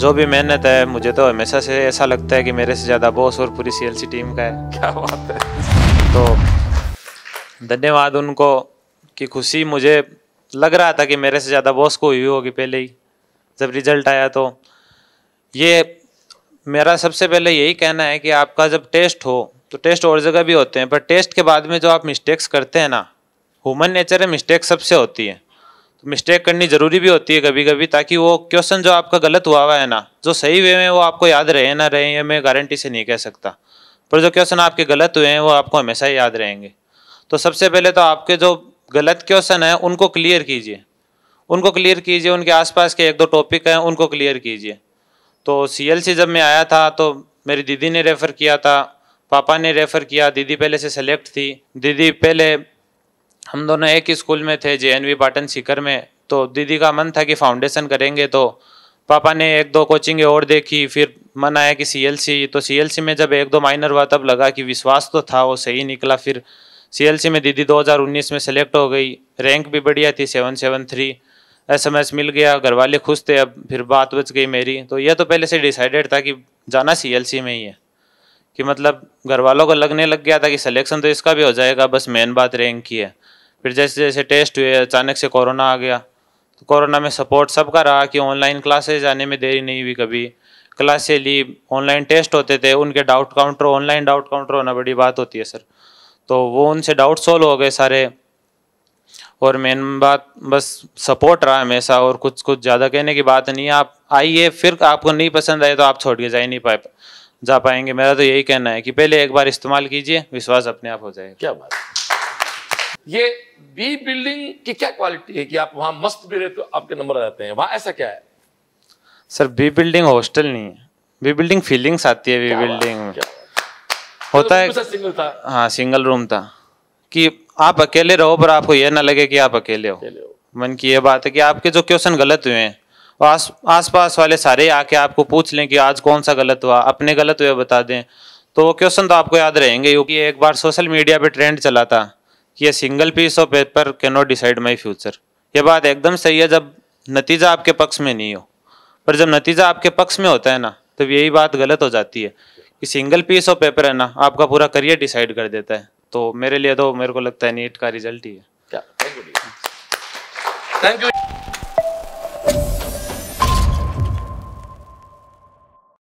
जो भी मेहनत है मुझे तो हमेशा से ऐसा लगता है कि मेरे से ज़्यादा बॉस और पूरी सीएलसी टीम का है क्या बात है तो धन्यवाद उनको कि खुशी मुझे लग रहा था कि मेरे से ज़्यादा बॉस को हुई होगी पहले ही जब रिजल्ट आया तो ये मेरा सबसे पहले यही कहना है कि आपका जब टेस्ट हो तो टेस्ट और जगह भी होते हैं पर टेस्ट के बाद में जो आप मिस्टेक्स करते हैं ना ह्यूमन नेचर है मिस्टेक्स सबसे होती है तो मिस्टेक करनी ज़रूरी भी होती है कभी कभी ताकि वो क्वेश्चन जो आपका गलत हुआ हुआ है ना जो सही वे में वो आपको याद रहे ना रहे ये मैं गारंटी से नहीं कह सकता पर जो क्वेश्चन आपके गलत हुए हैं वो आपको हमेशा याद रहेंगे तो सबसे पहले तो आपके जो गलत क्वेश्चन हैं उनको क्लियर कीजिए उनको क्लियर कीजिए उनके आसपास के एक दो टॉपिक हैं उनको क्लियर कीजिए तो सी जब मैं आया था तो मेरी दीदी ने रेफ़र किया था पापा ने रेफ़र किया दीदी पहले से सेलेक्ट थी दीदी पहले हम दोनों एक स्कूल में थे J N V Patan Sikar में तो दीदी का मन था कि फाउंडेशन करेंगे तो पापा ने एक दो कोचिंग और देखी फिर मन आया कि सीएलसी तो सीएलसी में जब एक दो माइनर हुआ तब लगा कि विश्वास तो था वो सही निकला फिर सीएलसी में दीदी 2019 में सेलेक्ट हो गई रैंक भी बढ़िया थी सेवन सेवन थ्री एस मिल गया घर वाले खुश थे अब फिर बात बच गई मेरी तो यह तो पहले से डिसाइडेड था कि जाना सी में ही है कि मतलब घर वालों को लगने लग गया था कि सलेक्शन तो इसका भी हो जाएगा बस मेन बात रैंक की है फिर जैसे जैसे टेस्ट हुए अचानक से कोरोना आ गया तो कोरोना में सपोर्ट सबका रहा कि ऑनलाइन क्लासेज आने में देरी नहीं हुई कभी क्लासे ली ऑनलाइन टेस्ट होते थे उनके doubt counter online doubt counter होना बड़ी बात होती है सर तो वो उनसे डाउट सॉल्व हो गए सारे और मेन बात बस सपोर्ट रहा हमेशा और कुछ कुछ ज़्यादा कहने की बात नहीं है आप आइए फिर आपको नहीं पसंद आए तो आप छोड़ के जा ही नहीं पाए जा पाएंगे मेरा तो यही कहना है कि पहले एक बार इस्तेमाल कीजिए विश्वास अपने आप हो जाएगा क्या बात ये बी बिल्डिंग की क्या क्वालिटी है कि आप वहाँ मस्त भी रहे तो आपके नंबर आ जाते हैं वहाँ ऐसा क्या है सर बी बिल्डिंग हॉस्टल नहीं है बी बिल्डिंग फीलिंग्स आती है बी बिल्डिंग में होता है सिंगल था हाँ सिंगल रूम था कि आप अकेले रहो पर आपको यह ना लगे कि आप अकेले हो मन की यह बात है कि आपके जो क्वेश्चन गलत हुए हैं और आस आस पास वाले सारे आके आपको पूछ लें कि आज कौन सा गलत हुआ अपने गलत हुए बता दें तो वो क्वेश्चन तो आपको याद रहेंगे क्योंकि एक बार सोशल मीडिया पे ट्रेंड चला था ये single piece of paper can not decide my future ये बात एकदम सही है जब नतीजा आपके पक्ष में नहीं हो पर जब नतीजा आपके पक्ष में होता है ना तो यही बात गलत हो जाती है कि सिंगल पीस ऑफ पेपर है ना आपका पूरा करियर डिसाइड कर देता है तो मेरे लिए तो मेरे को लगता है नीट का रिजल्ट ही है थैंक यू